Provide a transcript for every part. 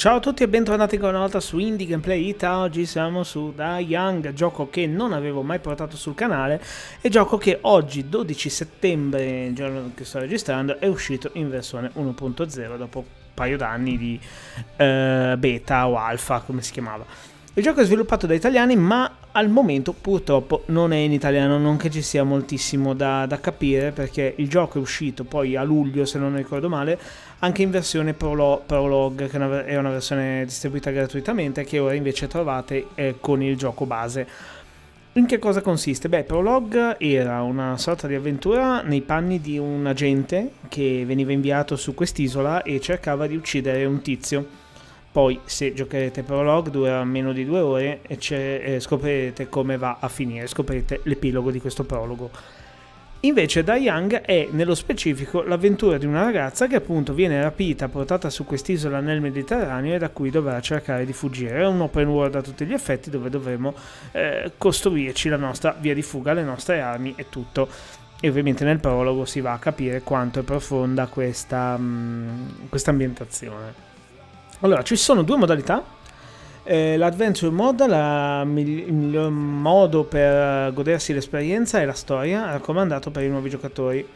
Ciao a tutti e bentornati ancora una volta su Indie Gameplay Ita, oggi siamo su Da Young, gioco che non avevo mai portato sul canale e gioco che oggi 12 settembre, il giorno che sto registrando, è uscito in versione 1.0 dopo un paio d'anni di eh, beta o alfa come si chiamava. Il gioco è sviluppato da italiani ma al momento purtroppo non è in italiano, non che ci sia moltissimo da, da capire perché il gioco è uscito poi a luglio se non ricordo male anche in versione Prolo- Prologue, che è una versione distribuita gratuitamente, che ora invece trovate eh, con il gioco base. In che cosa consiste? Beh, Prologue era una sorta di avventura nei panni di un agente che veniva inviato su quest'isola e cercava di uccidere un tizio. Poi, se giocherete Prologue, dura meno di due ore e eh, scoprirete come va a finire, scoprirete l'epilogo di questo prologo. Invece Da Young è nello specifico l'avventura di una ragazza che appunto viene rapita, portata su quest'isola nel Mediterraneo e da cui dovrà cercare di fuggire. È un open world a tutti gli effetti dove dovremo eh, costruirci la nostra via di fuga, le nostre armi e tutto. E ovviamente nel prologo si va a capire quanto è profonda questa mm, ambientazione. Allora, ci sono due modalità eh, L'adventure mode, la, il miglior modo per godersi l'esperienza e la storia, raccomandato per i nuovi giocatori.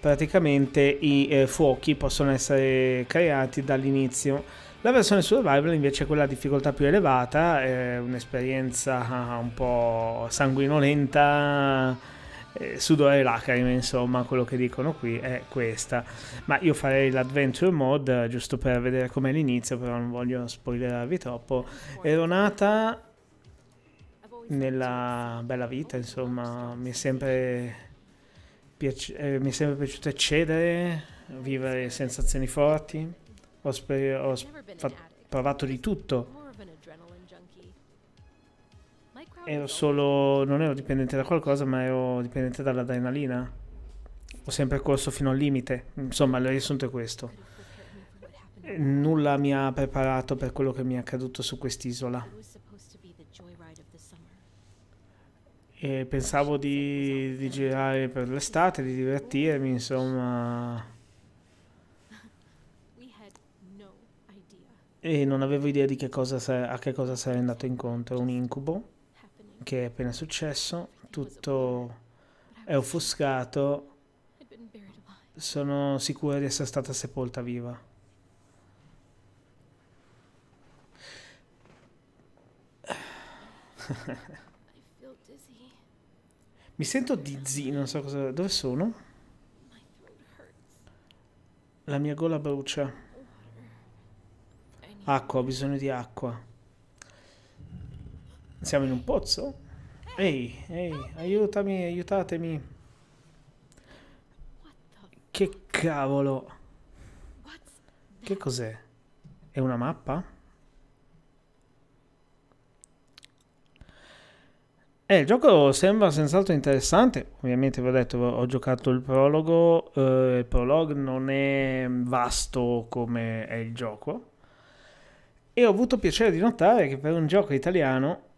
Praticamente i eh, fuochi possono essere creati dall'inizio. La versione survival invece è quella a difficoltà più elevata, è un'esperienza ah, un po' sanguinolenta, eh, sudore e lacrime, insomma, quello che dicono qui è questa. Ma io farei l'adventure mod eh, giusto per vedere com'è l'inizio, però non voglio spoilerarvi troppo. Ero nata nella bella vita, insomma, mi è sempre, piaci- eh, mi è sempre piaciuto eccedere, vivere sensazioni forti. Ho, sper- ho sp- provato di tutto ero solo, non ero dipendente da qualcosa, ma ero dipendente dall'adrenalina. Ho sempre corso fino al limite, insomma, il riassunto è questo. Nulla mi ha preparato per quello che mi è accaduto su quest'isola. E pensavo di, di girare per l'estate, di divertirmi, insomma. e non avevo idea di che cosa, a che cosa sarei andato incontro, un incubo che è appena successo, tutto è offuscato, sono sicura di essere stata sepolta viva. Mi sento dizzy, non so cosa... Dove sono? La mia gola brucia. Acqua, ho bisogno di acqua. Siamo in un pozzo? Ehi, ehi, aiutami, aiutatemi. Che cavolo? Che cos'è? È una mappa? Eh, il gioco sembra senz'altro interessante, ovviamente vi ho detto, ho giocato il prologo, eh, il prologo non è vasto come è il gioco, e ho avuto piacere di notare che per un gioco italiano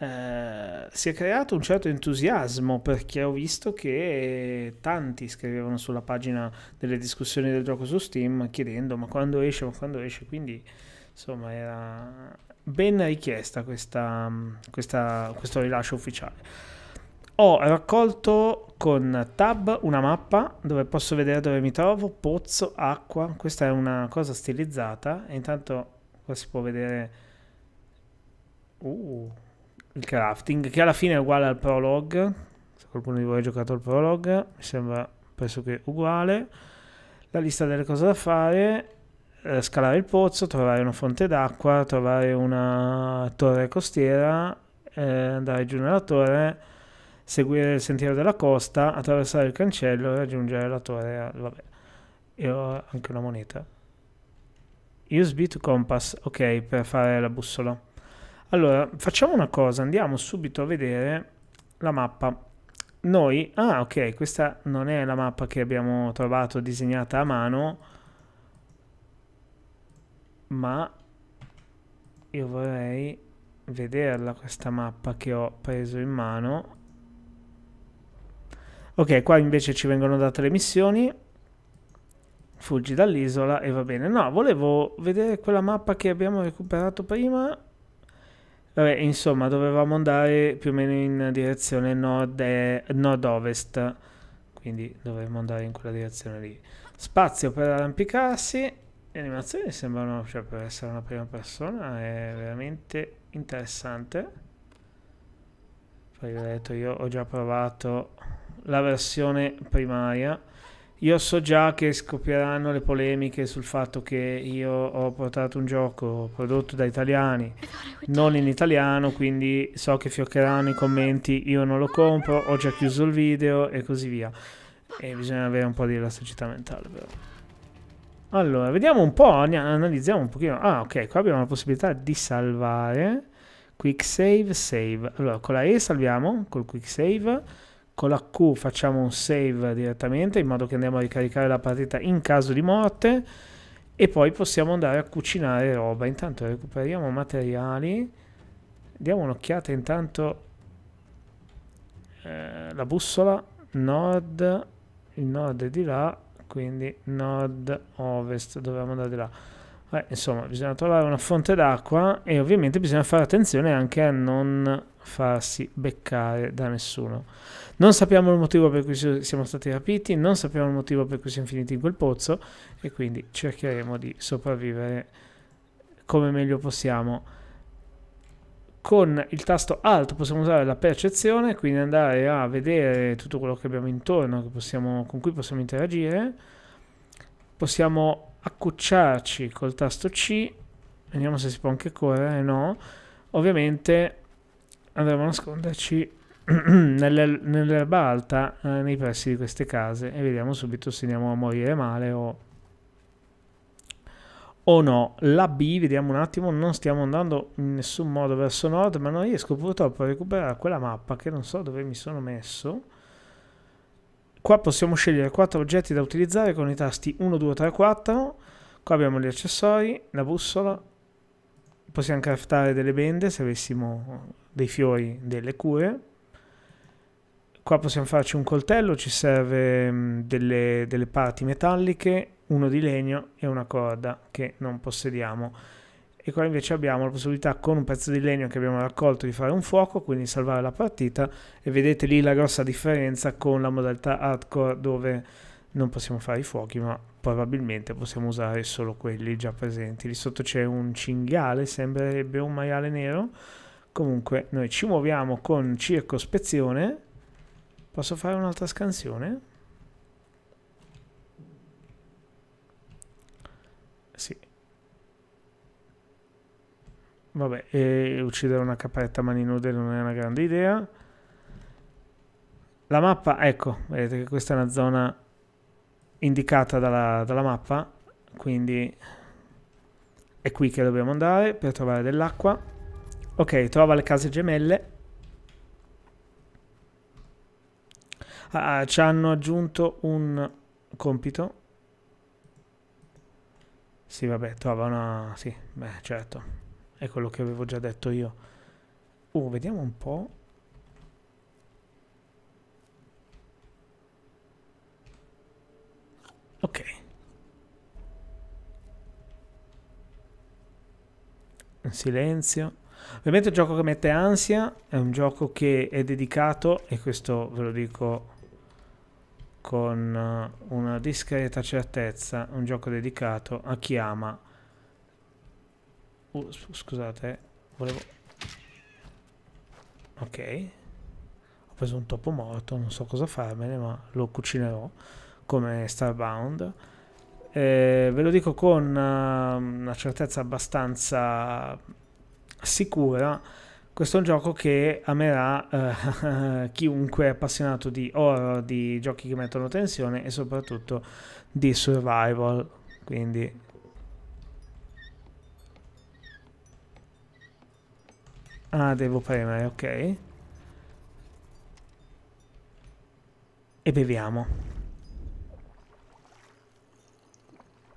eh, si è creato un certo entusiasmo perché ho visto che tanti scrivevano sulla pagina delle discussioni del gioco su Steam chiedendo ma quando esce, ma quando esce, quindi insomma era ben richiesta questa, questa, questo rilascio ufficiale. Ho raccolto con tab una mappa dove posso vedere dove mi trovo, pozzo, acqua, questa è una cosa stilizzata intanto qua si può vedere uh, il crafting che alla fine è uguale al prologue se qualcuno di voi ha giocato al prologue mi sembra pressoché uguale la lista delle cose da fare eh, scalare il pozzo, trovare una fonte d'acqua, trovare una torre costiera, eh, andare giù nella torre, seguire il sentiero della costa, attraversare il cancello e raggiungere la torre. Eh, vabbè, e ho anche una moneta. USB to Compass, ok, per fare la bussola. Allora, facciamo una cosa, andiamo subito a vedere la mappa. Noi, ah ok, questa non è la mappa che abbiamo trovato disegnata a mano, ma io vorrei vederla questa mappa che ho preso in mano. Ok, qua invece ci vengono date le missioni fuggi dall'isola e va bene. No, volevo vedere quella mappa che abbiamo recuperato prima. Vabbè, insomma, dovevamo andare più o meno in direzione nord-ovest, nord quindi dovremmo andare in quella direzione lì. Spazio per arrampicarsi. Le animazioni sembrano, cioè per essere una prima persona, è veramente interessante. Poi ho detto, io ho già provato la versione primaria io so già che scoppieranno le polemiche sul fatto che io ho portato un gioco prodotto da italiani, non in italiano, quindi so che fioccheranno i commenti io non lo compro, ho già chiuso il video e così via. E bisogna avere un po' di elasticità mentale però. Allora, vediamo un po', analizziamo un pochino. Ah, ok, qua abbiamo la possibilità di salvare. Quick save, save. Allora, con la E salviamo, col quick save con la Q facciamo un save direttamente in modo che andiamo a ricaricare la partita in caso di morte e poi possiamo andare a cucinare roba intanto recuperiamo materiali diamo un'occhiata intanto eh, la bussola nord il nord è di là quindi nord ovest dovremmo andare di là Beh, insomma, bisogna trovare una fonte d'acqua e ovviamente bisogna fare attenzione anche a non farsi beccare da nessuno. Non sappiamo il motivo per cui siamo stati rapiti, non sappiamo il motivo per cui siamo finiti in quel pozzo e quindi cercheremo di sopravvivere come meglio possiamo. Con il tasto alto possiamo usare la percezione, quindi andare a vedere tutto quello che abbiamo intorno, che possiamo, con cui possiamo interagire. Possiamo accucciarci col tasto C vediamo se si può anche correre eh, no ovviamente andremo a nasconderci nell'erba alta eh, nei pressi di queste case e vediamo subito se andiamo a morire male o o no la B vediamo un attimo non stiamo andando in nessun modo verso nord ma non riesco purtroppo a recuperare quella mappa che non so dove mi sono messo Qua possiamo scegliere 4 oggetti da utilizzare con i tasti 1, 2, 3, 4. Qua abbiamo gli accessori, la bussola. Possiamo craftare delle bende se avessimo dei fiori, delle cure. Qua possiamo farci un coltello, ci serve mm, delle, delle parti metalliche, uno di legno e una corda che non possediamo e qua invece abbiamo la possibilità con un pezzo di legno che abbiamo raccolto di fare un fuoco, quindi salvare la partita e vedete lì la grossa differenza con la modalità hardcore dove non possiamo fare i fuochi ma probabilmente possiamo usare solo quelli già presenti. Lì sotto c'è un cinghiale, sembrerebbe un maiale nero, comunque noi ci muoviamo con circospezione. Posso fare un'altra scansione? Sì, Vabbè, e uccidere una capretta a mani nude non è una grande idea. La mappa, ecco, vedete che questa è una zona indicata dalla, dalla mappa, quindi è qui che dobbiamo andare per trovare dell'acqua. Ok, trova le case gemelle. Ah, ah ci hanno aggiunto un compito. Sì, vabbè, trova una... Sì, beh, certo. È quello che avevo già detto io. Uh, vediamo un po'. Ok. Silenzio. Ovviamente è un gioco che mette ansia è un gioco che è dedicato, e questo ve lo dico con una discreta certezza, è un gioco dedicato a chi ama Uh, scusate, volevo... Ok. Ho preso un topo morto, non so cosa farmene, ma lo cucinerò come Starbound. Eh, ve lo dico con ehm, una certezza abbastanza sicura. Questo è un gioco che amerà eh, chiunque è appassionato di horror, di giochi che mettono tensione e soprattutto di survival. Quindi Ah, devo premere, ok. E beviamo.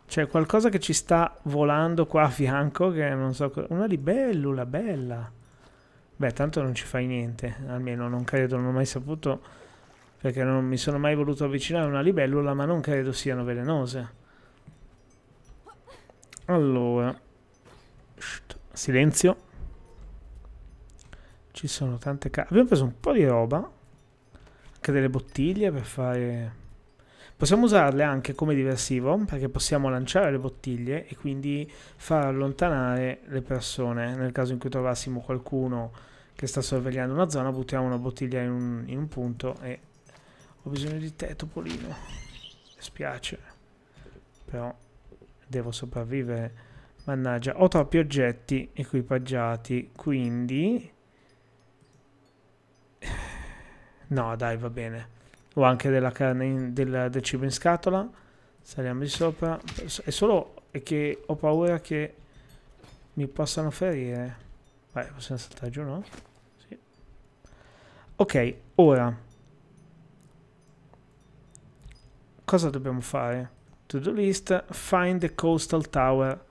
C'è qualcosa che ci sta volando qua a fianco che non so... cosa... Una libellula, bella. Beh, tanto non ci fai niente, almeno non credo, non ho mai saputo, perché non mi sono mai voluto avvicinare a una libellula, ma non credo siano velenose. Allora... Shh, silenzio. Ci sono tante carte. Abbiamo preso un po' di roba. Anche delle bottiglie per fare... Possiamo usarle anche come diversivo, perché possiamo lanciare le bottiglie e quindi far allontanare le persone. Nel caso in cui trovassimo qualcuno che sta sorvegliando una zona, buttiamo una bottiglia in un, in un punto e... Ho bisogno di te, Topolino. Mi spiace. Però devo sopravvivere. Mannaggia, ho troppi oggetti equipaggiati, quindi No, dai, va bene. Ho anche della carne in, del, del cibo in scatola. Saliamo di sopra. È solo è che ho paura che mi possano ferire. Vai, possiamo saltare giù, no? Sì. Ok, ora. Cosa dobbiamo fare? To do list, find the coastal tower.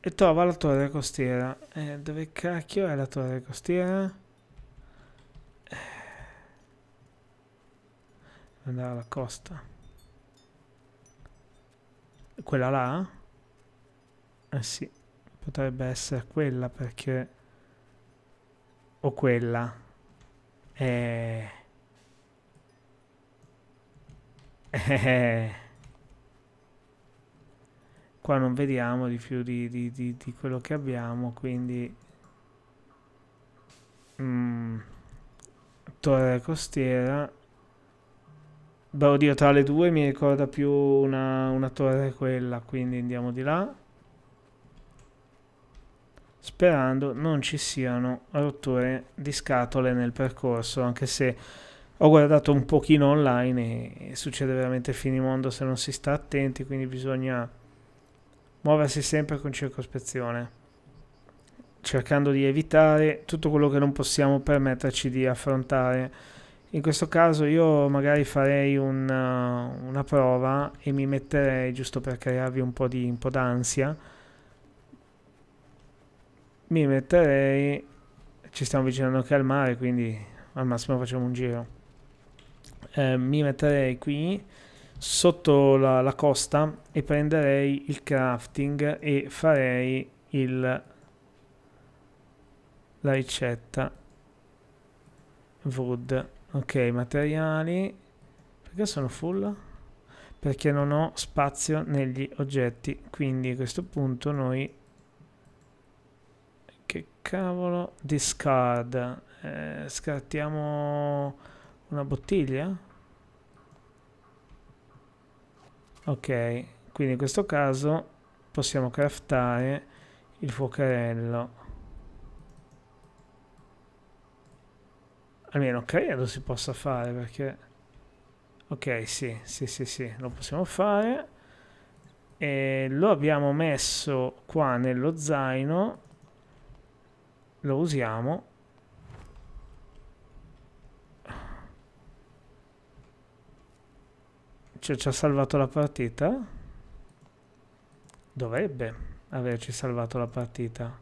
E trova la torre costiera. Eh, dove cacchio è la torre costiera? Andare alla costa. Quella là? Eh sì, potrebbe essere quella perché... O quella. Eh... Eh... Qua non vediamo di più di, di, di, di quello che abbiamo, quindi... Mm. Torre costiera Beh, oddio, tra le due mi ricorda più una, una torre quella, quindi andiamo di là. Sperando non ci siano rotture di scatole nel percorso, anche se ho guardato un pochino online e succede veramente finimondo se non si sta attenti, quindi bisogna muoversi sempre con circospezione, cercando di evitare tutto quello che non possiamo permetterci di affrontare in questo caso io magari farei un, eh, una prova e mi metterei, giusto per crearvi un po' di un po d'ansia, mi metterei, ci stiamo avvicinando anche al mare, quindi al massimo facciamo un giro, eh, mi metterei qui sotto la, la costa e prenderei il crafting e farei il, la ricetta wood Ok, materiali. Perché sono full? Perché non ho spazio negli oggetti. Quindi a questo punto noi... Che cavolo? Discard. Eh, scartiamo una bottiglia? Ok, quindi in questo caso possiamo craftare il fuocherello. Almeno credo si possa fare perché... Ok, sì, sì, sì, sì, lo possiamo fare. E lo abbiamo messo qua nello zaino. Lo usiamo. Cioè ci ha salvato la partita? Dovrebbe averci salvato la partita.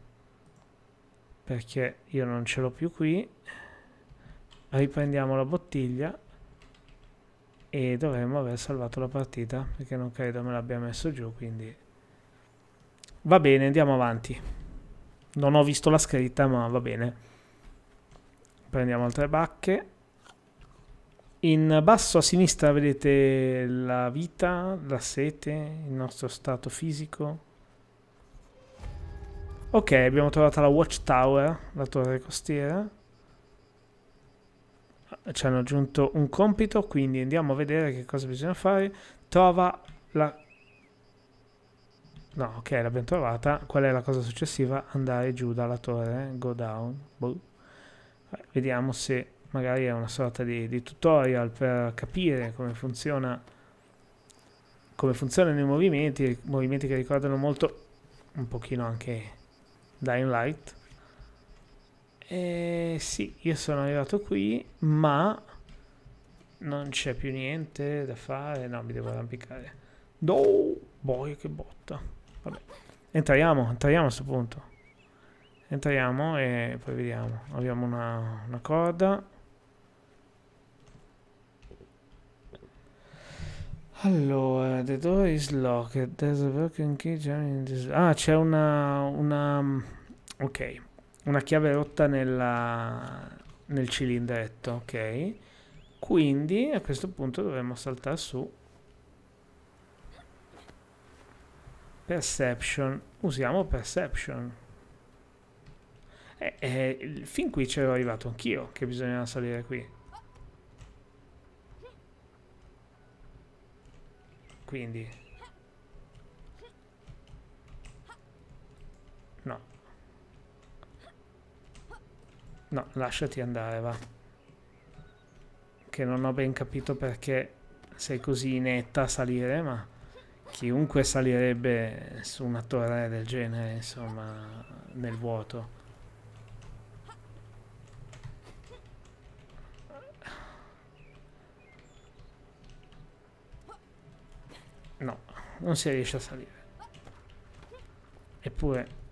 Perché io non ce l'ho più qui riprendiamo la bottiglia e dovremmo aver salvato la partita perché non credo me l'abbia messo giù quindi va bene andiamo avanti non ho visto la scritta ma va bene prendiamo altre bacche in basso a sinistra vedete la vita, la sete, il nostro stato fisico. Ok, abbiamo trovato la Watchtower, la torre costiera ci hanno aggiunto un compito, quindi andiamo a vedere che cosa bisogna fare. Trova la... No, ok, l'abbiamo trovata. Qual è la cosa successiva? Andare giù dalla torre, eh? go down. Boh. vediamo se magari è una sorta di, di tutorial per capire come funziona come funzionano i movimenti, movimenti che ricordano molto un pochino anche Dying Light eh, sì, io sono arrivato qui, ma non c'è più niente da fare. No, mi devo arrampicare. No, boia che botta. Vabbè. Entriamo, entriamo a questo punto. Entriamo e poi vediamo. Abbiamo una, una corda. Allora, the door is locked. There's a broken key. Ah, c'è una, una... Ok, una chiave rotta nella, nel cilindretto, ok? Quindi a questo punto dovremmo saltare su Perception. Usiamo Perception. E, eh, e eh, fin qui c'ero arrivato anch'io che bisognava salire qui. Quindi No, lasciati andare, va. Che non ho ben capito perché sei così netta a salire, ma chiunque salirebbe su una torre del genere, insomma, nel vuoto. No, non si riesce a salire. Eppure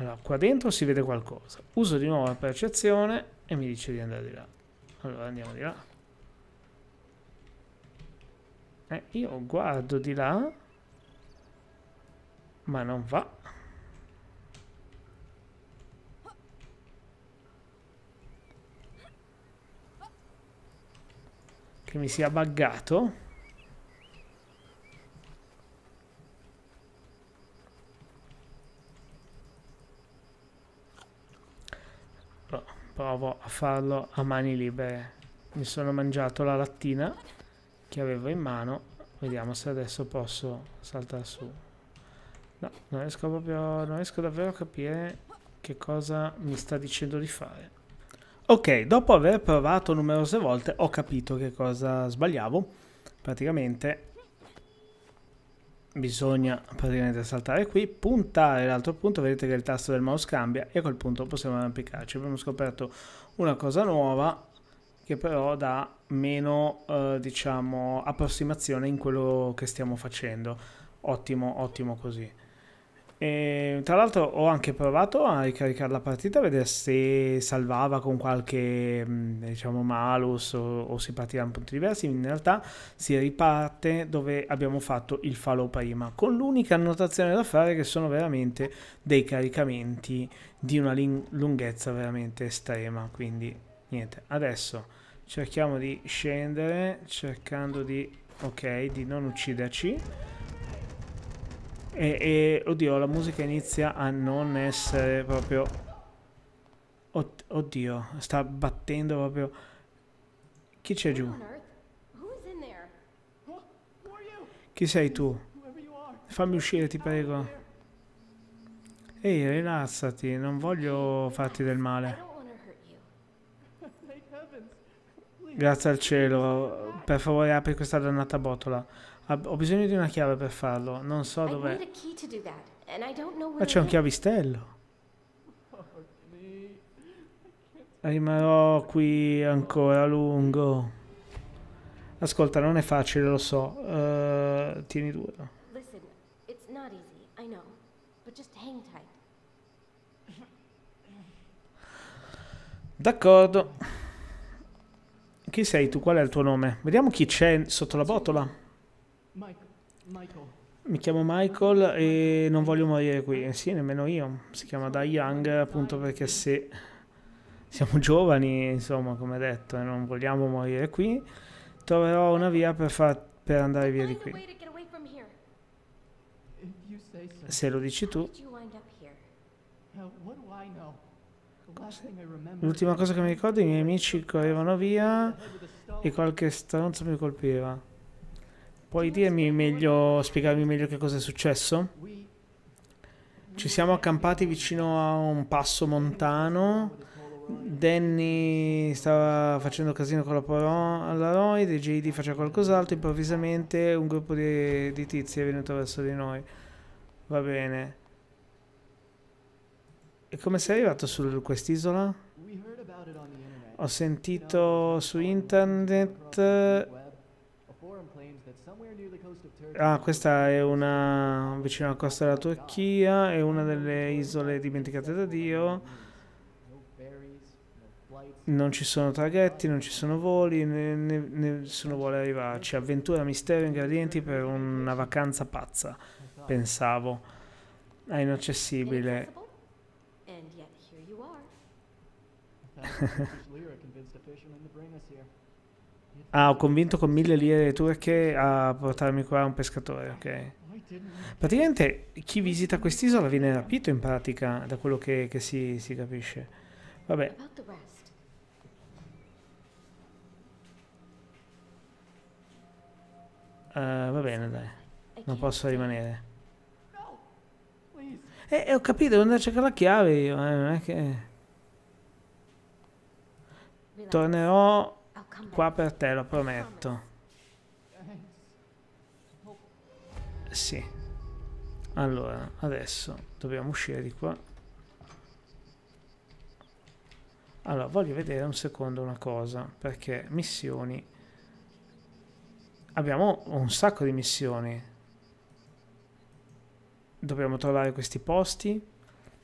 Allora, qua dentro si vede qualcosa. Uso di nuovo la percezione e mi dice di andare di là. Allora, andiamo di là. Eh, io guardo di là, ma non va. Che mi sia buggato. provo a farlo a mani libere. Mi sono mangiato la lattina che avevo in mano. Vediamo se adesso posso saltare su. No, non riesco proprio, non riesco davvero a capire che cosa mi sta dicendo di fare. Ok, dopo aver provato numerose volte ho capito che cosa sbagliavo. Praticamente bisogna praticamente saltare qui, puntare l'altro punto, vedete che il tasto del mouse cambia e a quel punto possiamo arrampicarci. Abbiamo scoperto una cosa nuova che però dà meno eh, diciamo approssimazione in quello che stiamo facendo. Ottimo, ottimo così. E, tra l'altro ho anche provato a ricaricare la partita a vedere se salvava con qualche mm, diciamo malus o, o si partiva in punti diversi. In realtà si riparte dove abbiamo fatto il fallo prima, con l'unica annotazione da fare che sono veramente dei caricamenti di una lunghezza veramente estrema. Quindi niente, adesso cerchiamo di scendere cercando di, okay, di non ucciderci e, e, oddio, la musica inizia a non essere proprio... oddio, sta battendo proprio... Chi c'è giù? Chi sei tu? Fammi uscire, ti prego. Ehi, rilassati, non voglio farti del male. Grazie al cielo, per favore apri questa dannata botola. Ho bisogno di una chiave per farlo, non so dov'è. Ma ah, c'è un chiavistello. Rimarrò qui ancora a lungo. Ascolta, non è facile, lo so. Uh, tieni duro. D'accordo. Chi sei tu? Qual è il tuo nome? Vediamo chi c'è sotto la botola. Mi chiamo Michael e non voglio morire qui. Eh sì, nemmeno io. Si chiama Da Young appunto perché se siamo giovani, insomma, come detto, e non vogliamo morire qui, troverò una via per, far, per andare via di qui. Se lo dici tu. L'ultima cosa che mi ricordo, i miei amici correvano via e qualche stronzo mi colpiva. Puoi dirmi meglio, spiegarmi meglio che cosa è successo? Ci siamo accampati vicino a un passo montano. Danny stava facendo casino con la Polaroid e JD faceva qualcos'altro. Improvvisamente un gruppo di, di tizi è venuto verso di noi. Va bene. E come sei arrivato su quest'isola? Ho sentito su internet Ah, questa è una vicino alla costa della Turchia, è una delle isole dimenticate da Dio. Non ci sono traghetti, non ci sono voli, né, né, nessuno vuole arrivarci. Avventura, mistero, ingredienti per una vacanza pazza, pensavo. È inaccessibile. yet here you are. Ah, ho convinto con mille lire turche a portarmi qua un pescatore, ok. Praticamente chi visita quest'isola viene rapito in pratica, da quello che, che si, si capisce. Vabbè. Uh, va bene, dai. Non posso rimanere. Eh, eh, ho capito, devo andare a cercare la chiave io, eh, non è che... Tornerò qua per te, lo prometto. Sì. Allora, adesso dobbiamo uscire di qua. Allora, voglio vedere un secondo una cosa, perché missioni... Abbiamo un sacco di missioni. Dobbiamo trovare questi posti.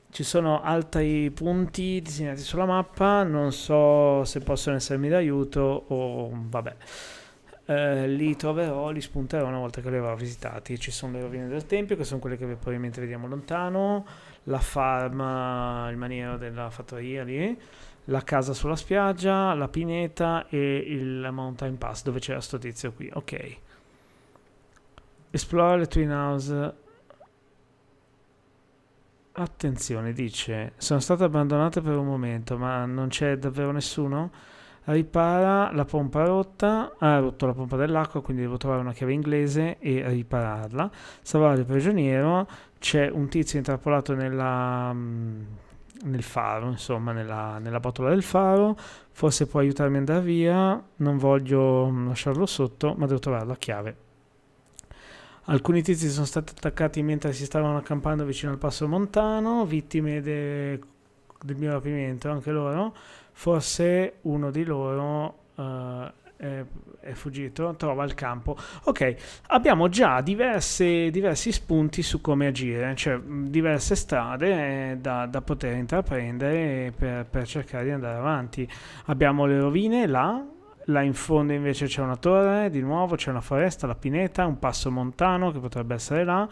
Ci sono altri punti disegnati sulla mappa, non so se possono essermi d'aiuto o vabbè. Eh, li troverò, li spunterò una volta che li avrò visitati. Ci sono le rovine del tempio, che sono quelle che probabilmente vediamo lontano, la farm, il maniero della fattoria lì, la casa sulla spiaggia, la pineta e il mountain pass dove c'era sto tizio qui. Ok. Esplora le Twin House Attenzione, dice, sono stata abbandonata per un momento, ma non c'è davvero nessuno? Ripara la pompa rotta, ah, ha rotto la pompa dell'acqua, quindi devo trovare una chiave inglese e ripararla. Salvare il prigioniero, c'è un tizio intrappolato nella, mm, nel faro, insomma, nella, nella botola del faro. Forse può aiutarmi ad andare via, non voglio mm, lasciarlo sotto, ma devo trovare la chiave. Alcuni tizi sono stati attaccati mentre si stavano accampando vicino al passo montano, vittime de... del mio rapimento, anche loro. Forse uno di loro uh, è, è, fuggito, trova il campo. Ok, abbiamo già diverse, diversi spunti su come agire, cioè diverse strade eh, da, da poter intraprendere per, per cercare di andare avanti. Abbiamo le rovine là, Là in fondo invece c'è una torre, di nuovo c'è una foresta, la pineta, un passo montano che potrebbe essere là.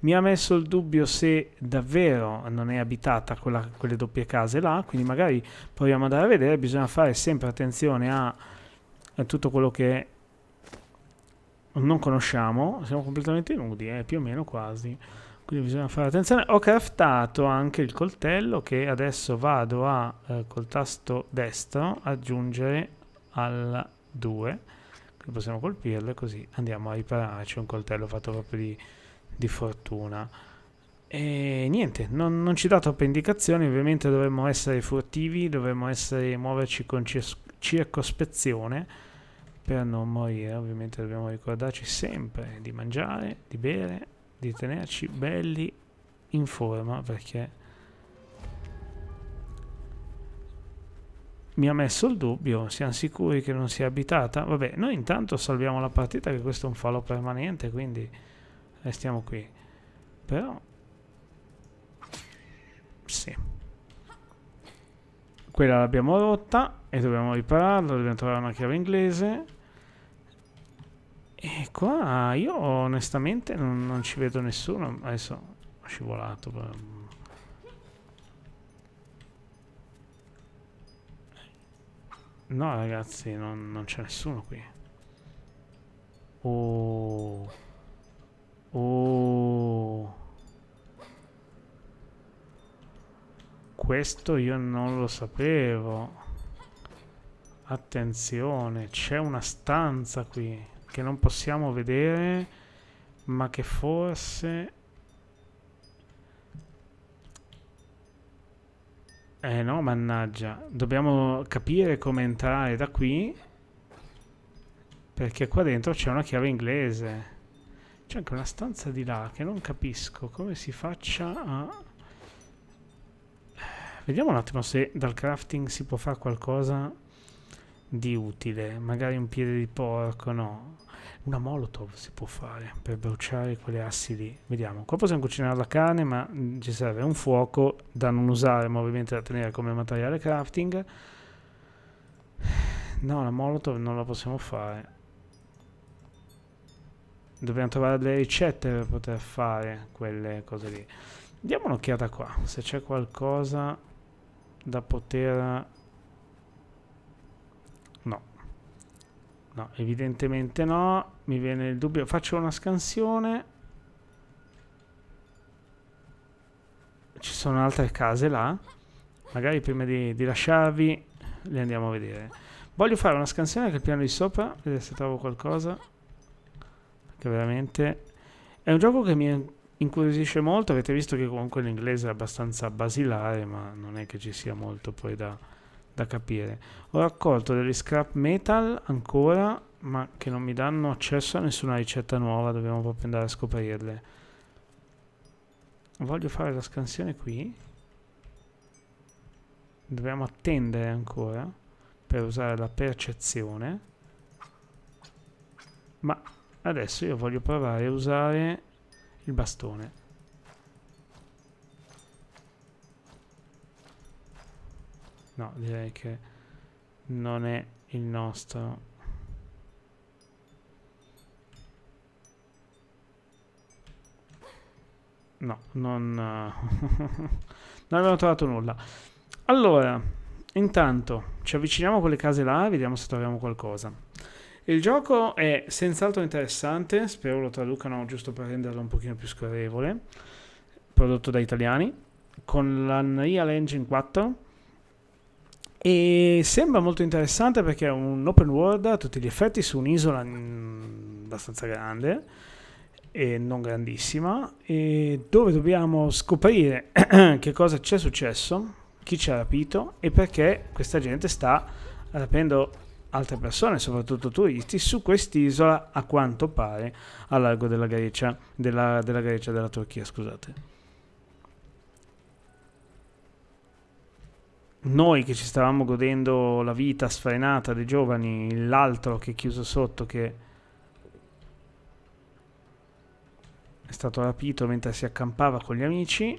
Mi ha messo il dubbio se davvero non è abitata quella, quelle doppie case là, quindi magari proviamo ad andare a vedere. Bisogna fare sempre attenzione a, a tutto quello che non conosciamo. Siamo completamente nudi, eh, più o meno quasi. Quindi bisogna fare attenzione. Ho craftato anche il coltello che adesso vado a, eh, col tasto destro, aggiungere al 2 possiamo colpirlo e così andiamo a ripararci un coltello fatto proprio di, di fortuna e niente non, non, ci dà troppe indicazioni ovviamente dovremmo essere furtivi dovremmo essere, muoverci con circospezione per non morire ovviamente dobbiamo ricordarci sempre di mangiare di bere di tenerci belli in forma perché mi ha messo il dubbio, siamo sicuri che non sia abitata? Vabbè, noi intanto salviamo la partita che questo è un fallo permanente, quindi restiamo qui. Però... Sì. Quella l'abbiamo rotta e dobbiamo ripararla, dobbiamo trovare una chiave inglese. E qua io onestamente non, non ci vedo nessuno. Adesso ho scivolato. No, ragazzi, non, non c'è nessuno qui. Oh. Oh. Questo io non lo sapevo. Attenzione, c'è una stanza qui che non possiamo vedere, ma che forse Eh no, mannaggia. Dobbiamo capire come entrare da qui. Perché qua dentro c'è una chiave inglese. C'è anche una stanza di là che non capisco come si faccia a... Vediamo un attimo se dal crafting si può fare qualcosa di utile. Magari un piede di porco, no. Una molotov si può fare per bruciare quelle assi lì. Vediamo. Qua possiamo cucinare la carne, ma mm, ci serve un fuoco da non usare, ma ovviamente da tenere come materiale crafting. No, la molotov non la possiamo fare. Dobbiamo trovare delle ricette per poter fare quelle cose lì. Diamo un'occhiata qua, se c'è qualcosa da poter No, evidentemente no. Mi viene il dubbio. Faccio una scansione. Ci sono altre case là. Magari prima di, di lasciarvi le andiamo a vedere. Voglio fare una scansione anche al piano di sopra. Vedere se trovo qualcosa. Perché veramente... È un gioco che mi incuriosisce molto. Avete visto che comunque l'inglese è abbastanza basilare, ma non è che ci sia molto poi da da capire. Ho raccolto degli scrap metal ancora, ma che non mi danno accesso a nessuna ricetta nuova, dobbiamo proprio andare a scoprirle. Voglio fare la scansione qui. Dobbiamo attendere ancora per usare la percezione. Ma adesso io voglio provare a usare il bastone. No, direi che non è il nostro. No, non... non abbiamo trovato nulla. Allora, intanto ci avviciniamo a quelle case là, e vediamo se troviamo qualcosa. Il gioco è senz'altro interessante, spero lo traducano giusto per renderlo un pochino più scorrevole, prodotto da italiani, con l'Unreal Engine 4 e sembra molto interessante perché è un open world a tutti gli effetti su un'isola mm, abbastanza grande e non grandissima e dove dobbiamo scoprire che cosa ci è successo, chi ci ha rapito e perché questa gente sta rapendo altre persone, soprattutto turisti, su quest'isola a quanto pare a largo della Grecia, della, della Grecia, della Turchia, scusate. noi che ci stavamo godendo la vita sfrenata dei giovani, l'altro che è chiuso sotto che è stato rapito mentre si accampava con gli amici.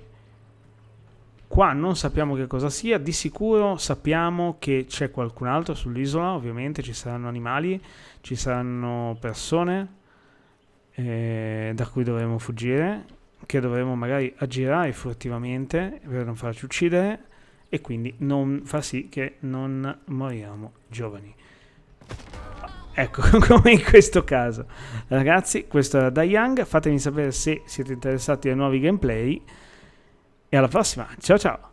Qua non sappiamo che cosa sia, di sicuro sappiamo che c'è qualcun altro sull'isola, ovviamente ci saranno animali, ci saranno persone eh, da cui dovremo fuggire, che dovremo magari aggirare furtivamente per non farci uccidere e quindi non fa sì che non moriamo giovani. Ecco, come in questo caso. Ragazzi, questo era Da Young, fatemi sapere se siete interessati ai nuovi gameplay e alla prossima. Ciao ciao!